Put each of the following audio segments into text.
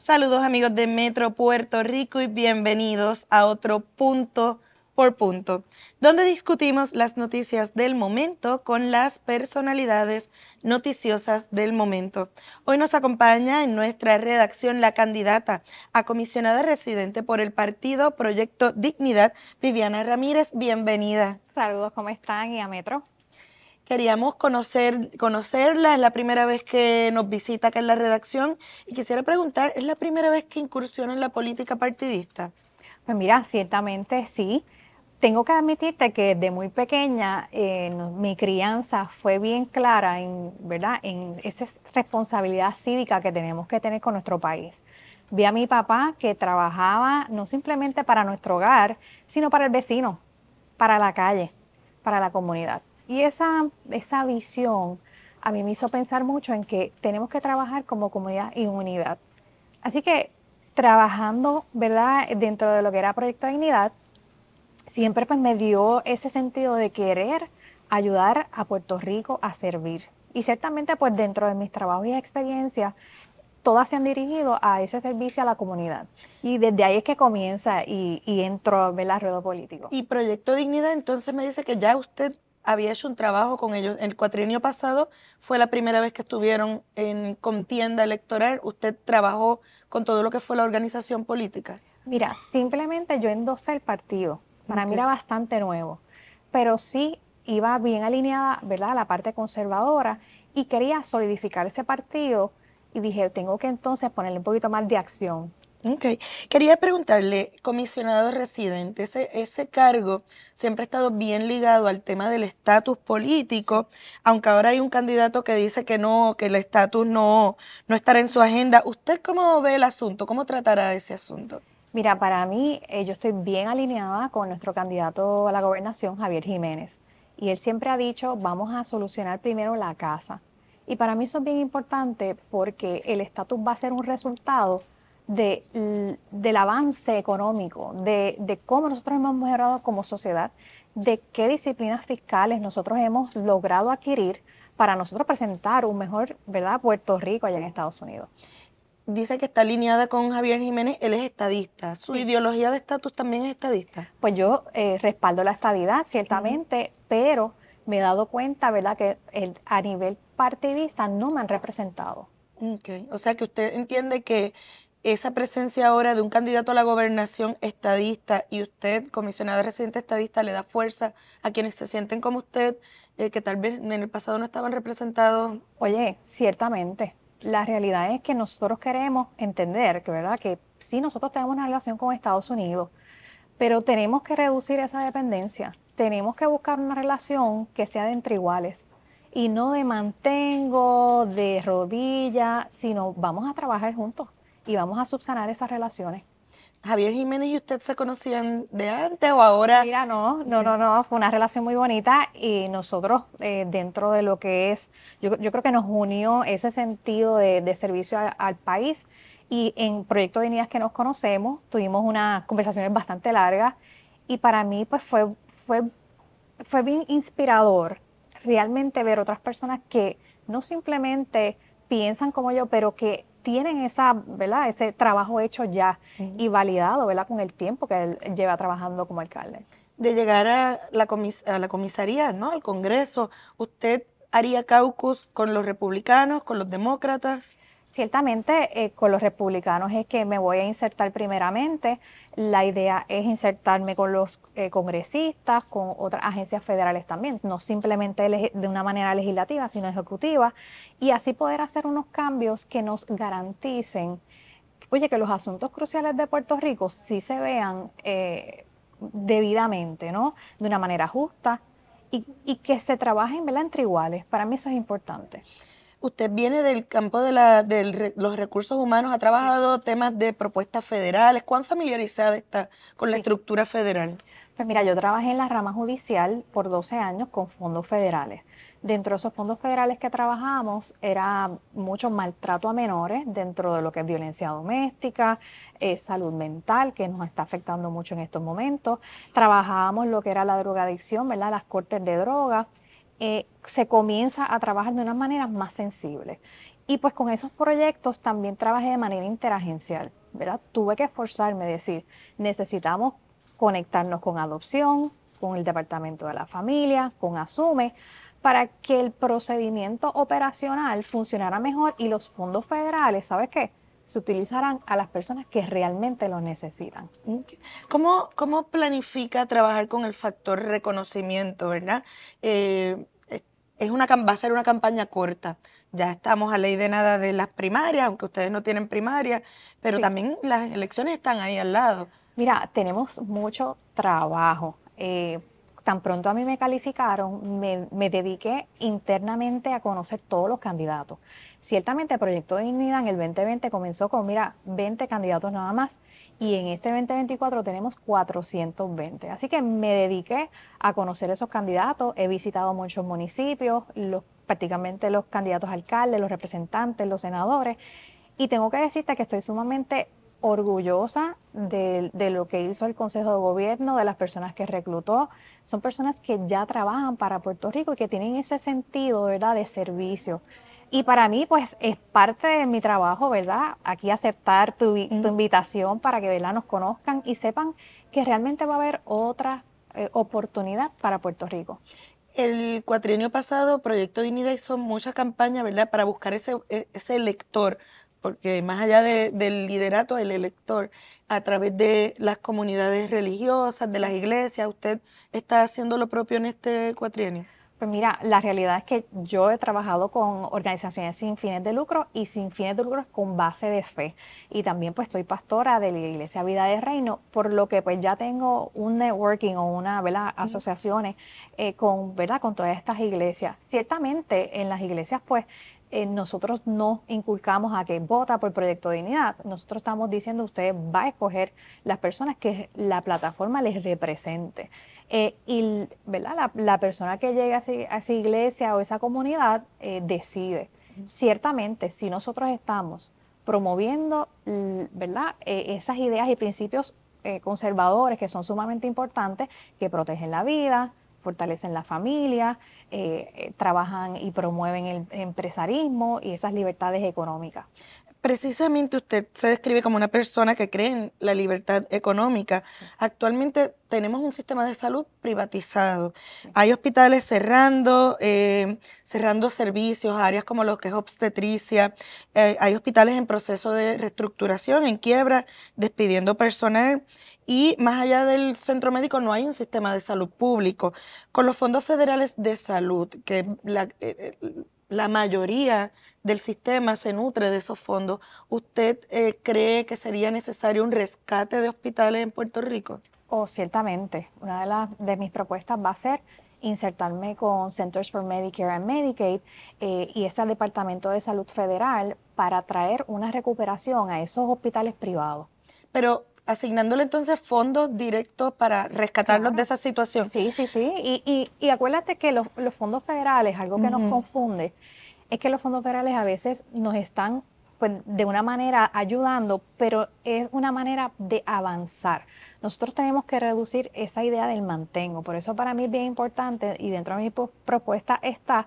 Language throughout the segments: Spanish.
Saludos amigos de Metro Puerto Rico y bienvenidos a otro punto por punto, donde discutimos las noticias del momento con las personalidades noticiosas del momento. Hoy nos acompaña en nuestra redacción la candidata a comisionada residente por el partido Proyecto Dignidad, Viviana Ramírez. Bienvenida. Saludos, ¿cómo están? Y a Metro. Queríamos conocer, conocerla, es la primera vez que nos visita acá en la redacción y quisiera preguntar, ¿es la primera vez que incursiona en la política partidista? Pues mira, ciertamente sí. Tengo que admitirte que desde muy pequeña eh, mi crianza fue bien clara en, ¿verdad? en esa responsabilidad cívica que tenemos que tener con nuestro país. Vi a mi papá que trabajaba no simplemente para nuestro hogar, sino para el vecino, para la calle, para la comunidad. Y esa, esa visión a mí me hizo pensar mucho en que tenemos que trabajar como comunidad y unidad. Así que trabajando, ¿verdad? Dentro de lo que era Proyecto Dignidad, siempre pues, me dio ese sentido de querer ayudar a Puerto Rico a servir. Y ciertamente pues dentro de mis trabajos y experiencias, todas se han dirigido a ese servicio a la comunidad. Y desde ahí es que comienza y, y entro en el ruedo político. Y Proyecto Dignidad, entonces me dice que ya usted había hecho un trabajo con ellos. El cuatrienio pasado fue la primera vez que estuvieron en contienda electoral. Usted trabajó con todo lo que fue la organización política. Mira, simplemente yo endosé el partido. Para mí era bastante nuevo, pero sí iba bien alineada, ¿verdad?, a la parte conservadora y quería solidificar ese partido y dije, tengo que entonces ponerle un poquito más de acción. Ok. Quería preguntarle, comisionado residente, ese, cargo siempre ha estado bien ligado al tema del estatus político, aunque ahora hay un candidato que dice que no, que el estatus no, no estará en su agenda. ¿Usted cómo ve el asunto? ¿Cómo tratará ese asunto? Mira, para mí, eh, yo estoy bien alineada con nuestro candidato a la gobernación, Javier Jiménez. Y él siempre ha dicho, vamos a solucionar primero la casa. Y para mí eso es bien importante porque el estatus va a ser un resultado del avance económico, de, cómo nosotros hemos mejorado como sociedad, de qué disciplinas fiscales nosotros hemos logrado adquirir para nosotros presentar un mejor ¿verdad? Puerto Rico allá en Estados Unidos. Dice que está alineada con Javier Jiménez, él es estadista. ¿Su ideología de estatus también es estadista? Pues yo eh, respaldo la estadidad, ciertamente, pero me he dado cuenta, ¿verdad?, que a nivel partidista no me han representado. Ok, o sea que usted entiende que esa presencia ahora de un candidato a la gobernación estadista y usted, comisionada residente estadista, le da fuerza a quienes se sienten como usted, eh, que tal vez en el pasado no estaban representados? Oye, ciertamente. La realidad es que nosotros queremos entender que, ¿verdad? que sí, nosotros tenemos una relación con Estados Unidos, pero tenemos que reducir esa dependencia. Tenemos que buscar una relación que sea de entre iguales y no de mantengo, de rodilla sino vamos a trabajar juntos y vamos a subsanar esas relaciones. Javier Jiménez y usted se conocían de antes o ahora? Mira, no, no, no, no, fue una relación muy bonita y nosotros eh, dentro de lo que es, yo, creo que nos unió ese sentido de, servicio al país y en Proyecto de Unidas que nos conocemos tuvimos unas conversaciones bastante largas y para mí pues fue, fue, fue bien inspirador realmente ver otras personas que no simplemente piensan como yo, pero que tienen esa, ¿verdad? ese trabajo hecho ya y validado ¿verdad? con el tiempo que él lleva trabajando como alcalde. De llegar a la, a la comisaría, ¿no? al Congreso, ¿usted haría caucus con los republicanos, con los demócratas? Ciertamente, eh, con los republicanos es que me voy a insertar primeramente. La idea es insertarme con los eh, congresistas, con otras agencias federales también, no simplemente de una manera legislativa, sino ejecutiva, y así poder hacer unos cambios que nos garanticen, oye, que los asuntos cruciales de Puerto Rico sí se vean eh, debidamente, ¿no? De una manera justa y, y que se trabajen entre iguales. Para mí eso es importante. Usted viene del campo de, los recursos humanos, ha trabajado temas de propuestas federales. ¿Cuán familiarizada está con la estructura federal? Pues mira, yo trabajé en la rama judicial por 12 años con fondos federales. Dentro de esos fondos federales que trabajamos era mucho maltrato a menores, dentro de lo que es violencia doméstica, eh, salud mental, que nos está afectando mucho en estos momentos. Trabajábamos lo que era la drogadicción, ¿verdad? Las cortes de drogas. Eh, se comienza a trabajar de una manera más sensible. Y pues con esos proyectos también trabajé de manera interagencial, ¿verdad? Tuve que esforzarme, decir, necesitamos conectarnos con adopción, con el Departamento de la Familia, con ASUME, para que el procedimiento operacional funcionara mejor y los fondos federales, ¿sabes qué? se utilizarán a las personas que realmente lo necesitan. ¿Cómo, cómo planifica trabajar con el factor reconocimiento, verdad? Eh, es una, va a ser una campaña corta. Ya estamos a ley de nada de las primarias, aunque ustedes no tienen primaria, pero también las elecciones están ahí al lado. Mira, tenemos mucho trabajo. Eh, tan pronto a mí me calificaron, me dediqué internamente a conocer todos los candidatos. Ciertamente el proyecto de dignidad en el 2020 comenzó con, mira, 20 candidatos nada más y en este 2024 tenemos 420. Así que me dediqué a conocer esos candidatos, he visitado muchos municipios, los, prácticamente los candidatos alcaldes, los representantes, los senadores, y tengo que decirte que estoy sumamente orgullosa de, lo que hizo el Consejo de Gobierno, de las personas que reclutó. Son personas que ya trabajan para Puerto Rico y que tienen ese sentido ¿verdad? de servicio. Y para mí, pues es parte de mi trabajo, ¿verdad? Aquí aceptar tu, invitación para que, ¿verdad? Nos conozcan y sepan que realmente va a haber otra eh, oportunidad para Puerto Rico. El cuatrienio pasado, Proyecto Dignidad hizo muchas campañas, ¿verdad? Para buscar ese, e, ese elector, porque más allá del liderato el elector, a través de las comunidades religiosas, de las iglesias, usted está haciendo lo propio en este cuatrienio. Pues mira, la realidad es que yo he trabajado con organizaciones sin fines de lucro y sin fines de lucro con base de fe. Y también pues soy pastora de la Iglesia Vida de Reino, por lo que pues ya tengo un networking o una, ¿verdad? Asociaciones eh, con, ¿verdad? Con todas estas iglesias. Ciertamente en las iglesias pues eh, nosotros no inculcamos a que vota por Proyecto de Dignidad. Nosotros estamos diciendo usted va a escoger las personas que la plataforma les represente. Eh, y La, persona que llega a, esa iglesia o esa comunidad eh, decide. Ciertamente, si nosotros estamos promoviendo mm, ¿verdad? E, esas ideas y principios conservadores que son sumamente importantes, que protegen la vida, fortalecen la familia, eh, eh, trabajan y promueven el empresarismo y esas libertades económicas precisamente usted se describe como una persona que cree en la libertad económica. Actualmente tenemos un sistema de salud privatizado. Hay hospitales cerrando, eh, cerrando servicios, áreas como los que es obstetricia. Eh, hay hospitales en proceso de reestructuración, en quiebra, despidiendo personal. Y más allá del centro médico no hay un sistema de salud público. Con los fondos federales de salud, que la, eh, la mayoría del sistema se nutre de esos fondos. ¿Usted eh, cree que sería necesario un rescate de hospitales en Puerto Rico? Oh, ciertamente. Una de, las, de mis propuestas va a ser insertarme con Centers for Medicare and Medicaid eh, y y ese Departamento de Salud Federal para traer una recuperación a esos hospitales privados. Pero asignándole entonces fondos directos para rescatarlos de esa situación. Sí, sí, sí. Y, acuérdate que los, fondos federales, algo que nos confunde, es que los fondos federales a veces nos están pues, de una manera ayudando, pero es una manera de avanzar. Nosotros tenemos que reducir esa idea del mantengo. Por eso para mí es bien importante, y dentro de mi propuesta está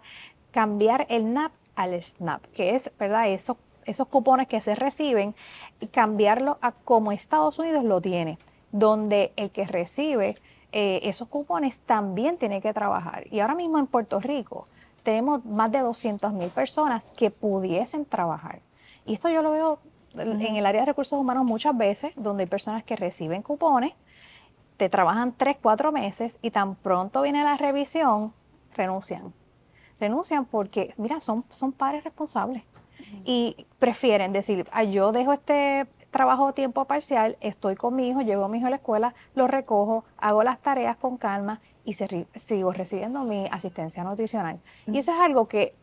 cambiar el NAP al SNAP, que es, ¿verdad? Eso esos cupones que se reciben, y cambiarlo a como Estados Unidos lo tiene, donde el que recibe eh, esos cupones también tiene que trabajar. Y ahora mismo en Puerto Rico tenemos más de mil personas que pudiesen trabajar. Y esto yo lo veo en el área de recursos humanos muchas veces, donde hay personas que reciben cupones, te trabajan tres, cuatro meses y tan pronto viene la revisión, renuncian. Renuncian porque, mira, son, son pares responsables y prefieren decir, yo dejo este trabajo tiempo parcial, estoy con mi hijo, llevo a mi hijo a la escuela, lo recojo, hago las tareas con calma y sigo recibiendo mi asistencia nutricional. Y eso es algo que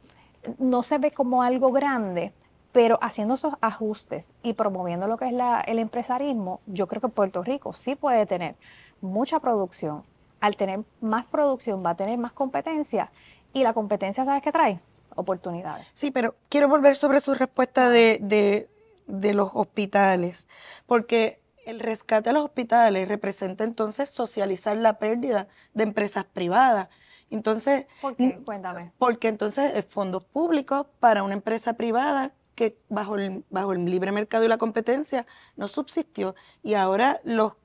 no se ve como algo grande, pero haciendo esos ajustes y promoviendo lo que es el empresarismo, yo creo que Puerto Rico sí puede tener mucha producción. Al tener más producción va a tener más competencia y la competencia, ¿sabes qué trae? oportunidades. Sí, pero quiero volver sobre su respuesta de, de, los hospitales, porque el rescate a los hospitales representa entonces socializar la pérdida de empresas privadas. Entonces, ¿por Cuéntame. Porque entonces es fondos públicos para una empresa privada que bajo el, bajo el libre mercado y la competencia no subsistió. Y ahora los,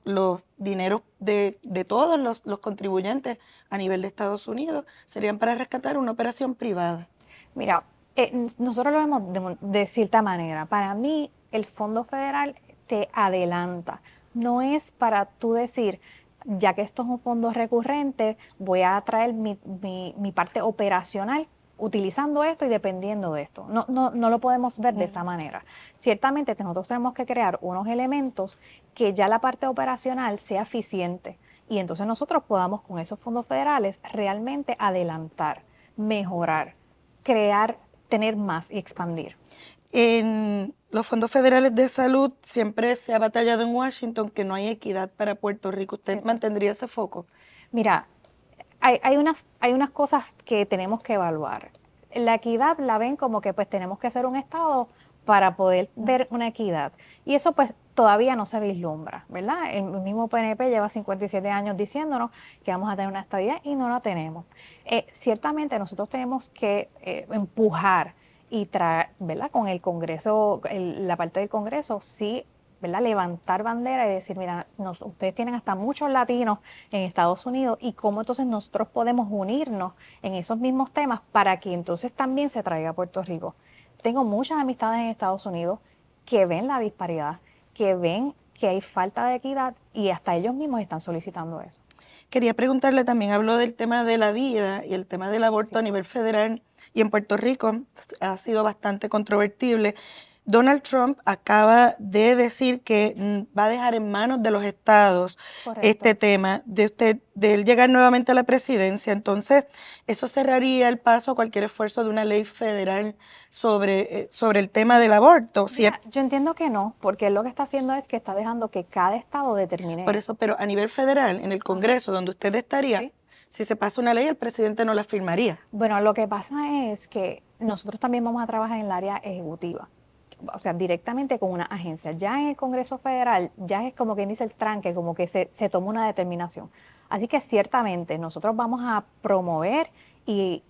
dineros de, de todos los contribuyentes a nivel de Estados Unidos serían para rescatar una operación privada. Mira, eh, nosotros lo vemos de, cierta manera. Para mí, el Fondo Federal te adelanta. No es para tú decir, ya que esto es un fondo recurrente, voy a traer mi, parte operacional utilizando esto y dependiendo de esto. No, no, no lo podemos ver de esa manera. Ciertamente nosotros tenemos que crear unos elementos que ya la parte operacional sea eficiente y entonces nosotros podamos con esos fondos federales realmente adelantar, mejorar crear, tener más y expandir? En los fondos federales de salud siempre se ha batallado en Washington que no hay equidad para Puerto Rico. ¿Usted mantendría ese foco? Mira, hay, hay, unas, hay unas cosas que tenemos que evaluar. La equidad la ven como que pues tenemos que ser un Estado para poder ver una equidad. Y eso pues todavía no se vislumbra, ¿verdad? El mismo PNP lleva 57 años diciéndonos que vamos a tener una estadía y no la tenemos. Eh, ciertamente nosotros tenemos que eh, empujar y traer, ¿verdad? Con el Congreso, la parte del Congreso, sí ¿verdad? levantar bandera y decir, mira, ustedes tienen hasta muchos latinos en Estados Unidos y cómo entonces nosotros podemos unirnos en esos mismos temas para que entonces también se traiga a Puerto Rico. Tengo muchas amistades en Estados Unidos que ven la disparidad que ven que hay falta de equidad y hasta ellos mismos están solicitando eso. Quería preguntarle también, habló del tema de la vida y el tema del aborto a nivel federal y en Puerto Rico ha sido bastante controvertible. Donald Trump acaba de decir que va a dejar en manos de los estados este tema de usted de él llegar nuevamente a la presidencia. Entonces, eso cerraría el paso a cualquier esfuerzo de una ley federal sobre, eh, sobre el tema del aborto. yo entiendo que no, porque lo que está haciendo es que está dejando que cada estado determine. Por eso, pero a nivel federal, en el Congreso, donde usted estaría, si se pasa una ley, el presidente no la firmaría. Bueno, lo que pasa es que nosotros también vamos a trabajar en el área ejecutiva o sea, directamente con una agencia. Ya en el Congreso Federal, ya es como quien dice el tranque, como que se, se toma una determinación. Así que ciertamente nosotros vamos a promover y,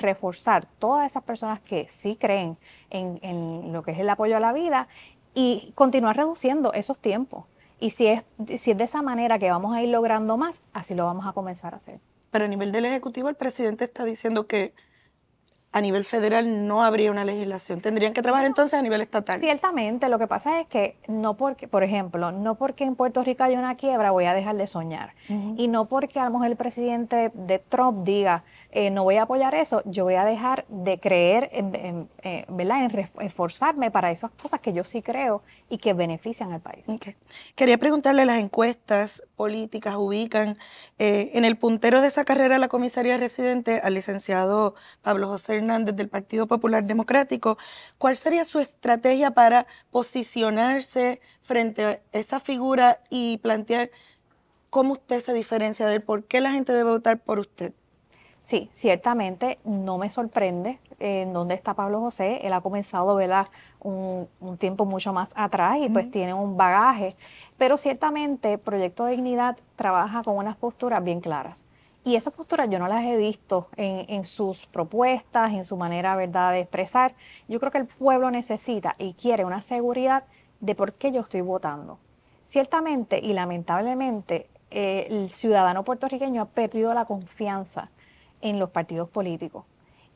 reforzar todas esas personas que sí creen en, en lo que es el apoyo a la vida y continuar reduciendo esos tiempos. Y si es, si es de esa manera que vamos a ir logrando más, así lo vamos a comenzar a hacer. Pero a nivel del Ejecutivo, el presidente está diciendo que a nivel federal no habría una legislación. Tendrían que trabajar entonces a nivel estatal. Ciertamente, lo que pasa es que no porque, por ejemplo, no porque en Puerto Rico haya una quiebra voy a dejar de soñar. Y no porque a lo mejor el presidente de Trump diga, eh, no voy a apoyar eso, yo voy a dejar de creer, en, eh, ¿verdad? En esforzarme para esas cosas que yo sí creo y que benefician al país. Quería preguntarle, las encuestas políticas ubican eh, en el puntero de esa carrera la comisaría residente al licenciado Pablo José Hernández del Partido Popular Democrático, ¿cuál sería su estrategia para posicionarse frente a esa figura y plantear cómo usted se diferencia de él? ¿Por qué la gente debe votar por usted? Sí, ciertamente no me sorprende eh, en dónde está Pablo José. Él ha comenzado a velar un, tiempo mucho más atrás y pues tiene un bagaje. Pero ciertamente Proyecto de Dignidad trabaja con unas posturas bien claras. Y esas posturas yo no las he visto en, sus propuestas, en su manera de expresar. Yo creo que el pueblo necesita y quiere una seguridad de por qué yo estoy votando. Ciertamente y lamentablemente eh, el ciudadano puertorriqueño ha perdido la confianza en los partidos políticos.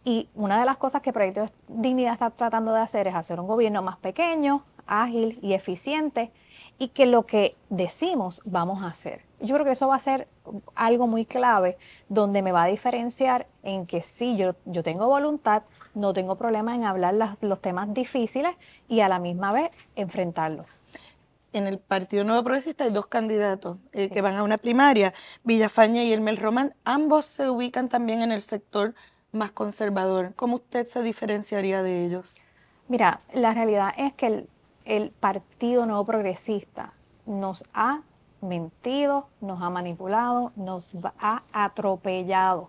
Y una de las cosas que Proyecto Dignidad está tratando de hacer es hacer un gobierno más pequeño, ágil y eficiente y que lo que decimos vamos a hacer yo creo que eso va a ser algo muy clave donde me va a diferenciar en que sí, yo, yo tengo voluntad, no tengo problema en hablar los temas difíciles y a la misma vez enfrentarlos. En el Partido Nuevo Progresista hay dos candidatos eh, que van a una primaria, Villafaña y Hermel Román. Ambos se ubican también en el sector más conservador. ¿Cómo usted se diferenciaría de ellos? Mira, la realidad es que el, el Partido Nuevo Progresista nos ha mentido, nos ha manipulado, nos ha atropellado.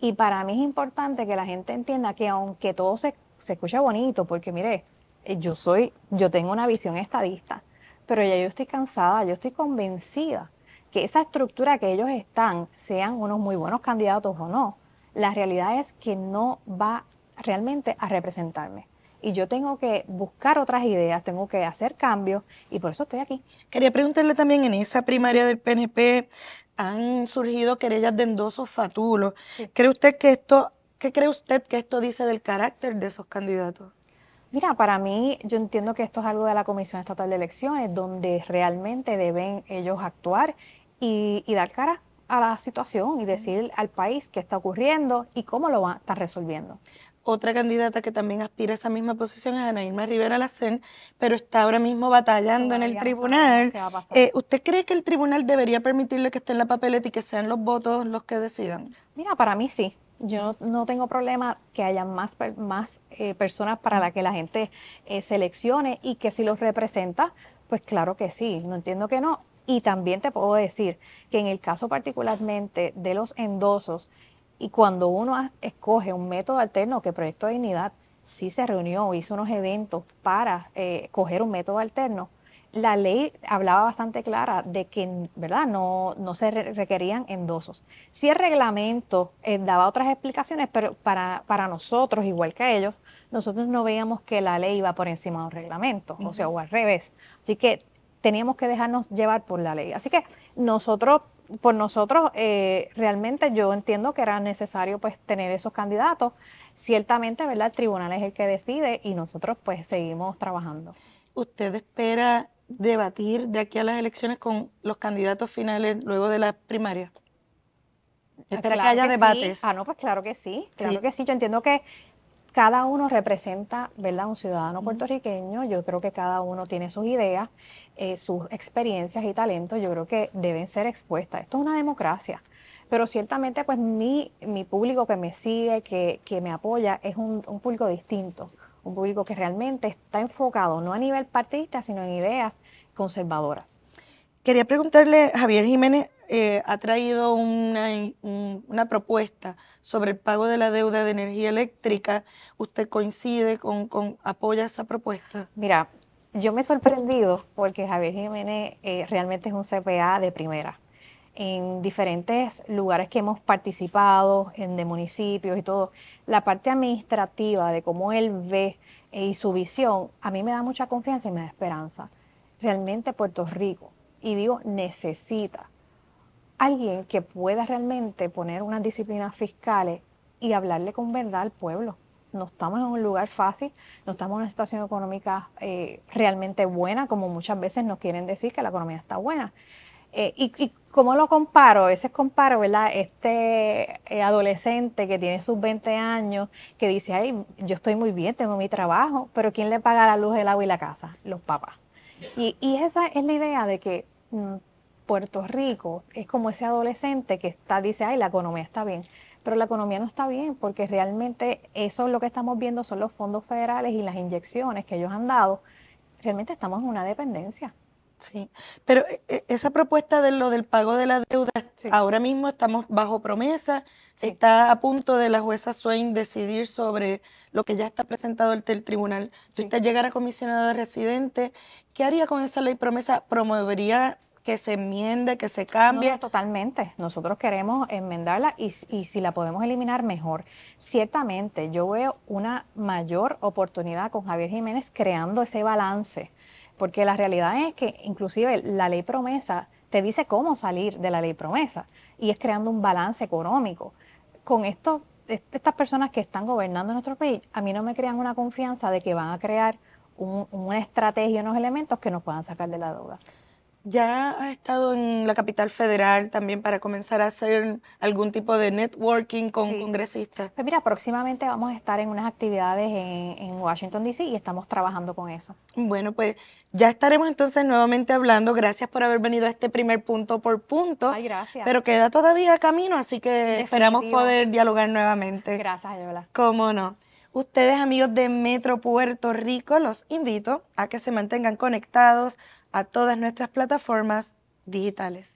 Y para mí es importante que la gente entienda que aunque todo se, se escuche bonito, porque mire, eh, yo soy, yo tengo una visión estadista, pero ya yo estoy cansada, yo estoy convencida que esa estructura que ellos están, sean unos muy buenos candidatos o no, la realidad es que no va realmente a representarme y yo tengo que buscar otras ideas, tengo que hacer cambios y por eso estoy aquí. Quería preguntarle también, en esa primaria del PNP han surgido querellas de endosos fatulos. ¿Cree usted que esto, qué cree usted que esto dice del carácter de esos candidatos? Mira, para mí yo entiendo que esto es algo de la Comisión Estatal de Elecciones, donde realmente deben ellos actuar y, y dar cara a la situación y decir al país qué está ocurriendo y cómo lo van a estar resolviendo. Otra candidata que también aspira a esa misma posición es Ana Irma Rivera Lacen, pero está ahora mismo batallando en el tribunal. Eh, ¿Usted cree que el tribunal debería permitirle que esté en la papeleta y que sean los votos los que decidan? Mira, para mí sí. Yo no tengo problema que haya más, más eh, personas para las que la gente eh, seleccione y que si los representa, pues claro que sí. No entiendo que no. Y también te puedo decir que en el caso particularmente de los endosos, y cuando uno escoge un método alterno, que Proyecto de Dignidad sí se reunió, hizo unos eventos para eh, coger un método alterno, la ley hablaba bastante clara de que ¿verdad? No, no se requerían endosos. Si el reglamento eh, daba otras explicaciones, pero para, nosotros, igual que ellos, nosotros no veíamos que la ley iba por encima de un reglamento, o sea, o al revés. Así que teníamos que dejarnos llevar por la ley. Así que nosotros por nosotros, eh, realmente yo entiendo que era necesario pues tener esos candidatos. Ciertamente, ¿verdad? El tribunal es el que decide y nosotros pues seguimos trabajando. ¿Usted espera debatir de aquí a las elecciones con los candidatos finales luego de las primarias? Ah, espera que haya debates. Ah, no, pues claro que sí, claro que sí. Yo entiendo que cada uno representa, ¿verdad?, un ciudadano puertorriqueño. Yo creo que cada uno tiene sus ideas, eh, sus experiencias y talentos. Yo creo que deben ser expuestas. Esto es una democracia. Pero ciertamente, pues mi, mi público que me sigue, que, me apoya, es un, un público distinto. Un público que realmente está enfocado no a nivel partidista, sino en ideas conservadoras. Quería preguntarle, Javier Jiménez, eh, ha traído una, propuesta sobre el pago de la deuda de energía eléctrica. ¿Usted coincide con, apoya esa propuesta? Mira, yo me he sorprendido porque Javier Jiménez eh, realmente es un CPA de primera. En diferentes lugares que hemos participado, en de municipios y todo, la parte administrativa de cómo él ve eh, y su visión, a mí me da mucha confianza y me da esperanza. Realmente Puerto Rico, y digo necesita alguien que pueda realmente poner unas disciplinas fiscales y hablarle con verdad al pueblo. No estamos en un lugar fácil, no estamos en una situación económica eh, realmente buena, como muchas veces nos quieren decir que la economía está buena. Eh, y, cómo lo comparo? A veces comparo, ¿verdad? Este eh, adolescente que tiene sus 20 años, que dice, ay, yo estoy muy bien, tengo mi trabajo, pero ¿quién le paga la luz, el agua y la casa? Los papás. Y, y esa es la idea de que mm, Puerto Rico es como ese adolescente que está, dice, ay, la economía está bien. Pero la economía no está bien porque realmente eso es lo que estamos viendo son los fondos federales y las inyecciones que ellos han dado. Realmente estamos en una dependencia. Sí, pero eh, eh, esa propuesta de lo del pago de la deuda, ahora mismo estamos bajo promesa, está a punto de la jueza Swain decidir sobre lo que ya está presentado ante el tribunal. Sí. llegar a comisionado de residente, ¿qué haría con esa ley promesa? ¿Promovería que se enmiende, que se cambie. totalmente. Nosotros queremos enmendarla y, si la podemos eliminar, mejor. Ciertamente, yo veo una mayor oportunidad con Javier Jiménez creando ese balance, porque la realidad es que inclusive la ley promesa te dice cómo salir de la ley promesa y es creando un balance económico. Con esto, este, estas personas que están gobernando nuestro país, a mí no me crean una confianza de que van a crear una estrategia, unos elementos que nos puedan sacar de la deuda ya ha estado en la capital federal también para comenzar a hacer algún tipo de networking con congresistas. Pues mira, próximamente vamos a estar en unas actividades en, Washington, D.C. y estamos trabajando con eso. Bueno, pues ya estaremos entonces nuevamente hablando. Gracias por haber venido a este primer punto por punto. Ay, gracias. Pero queda todavía camino, así que esperamos poder dialogar nuevamente. Gracias, Ayola. Cómo no. Ustedes, amigos de Metro Puerto Rico, los invito a que se mantengan conectados a todas nuestras plataformas digitales.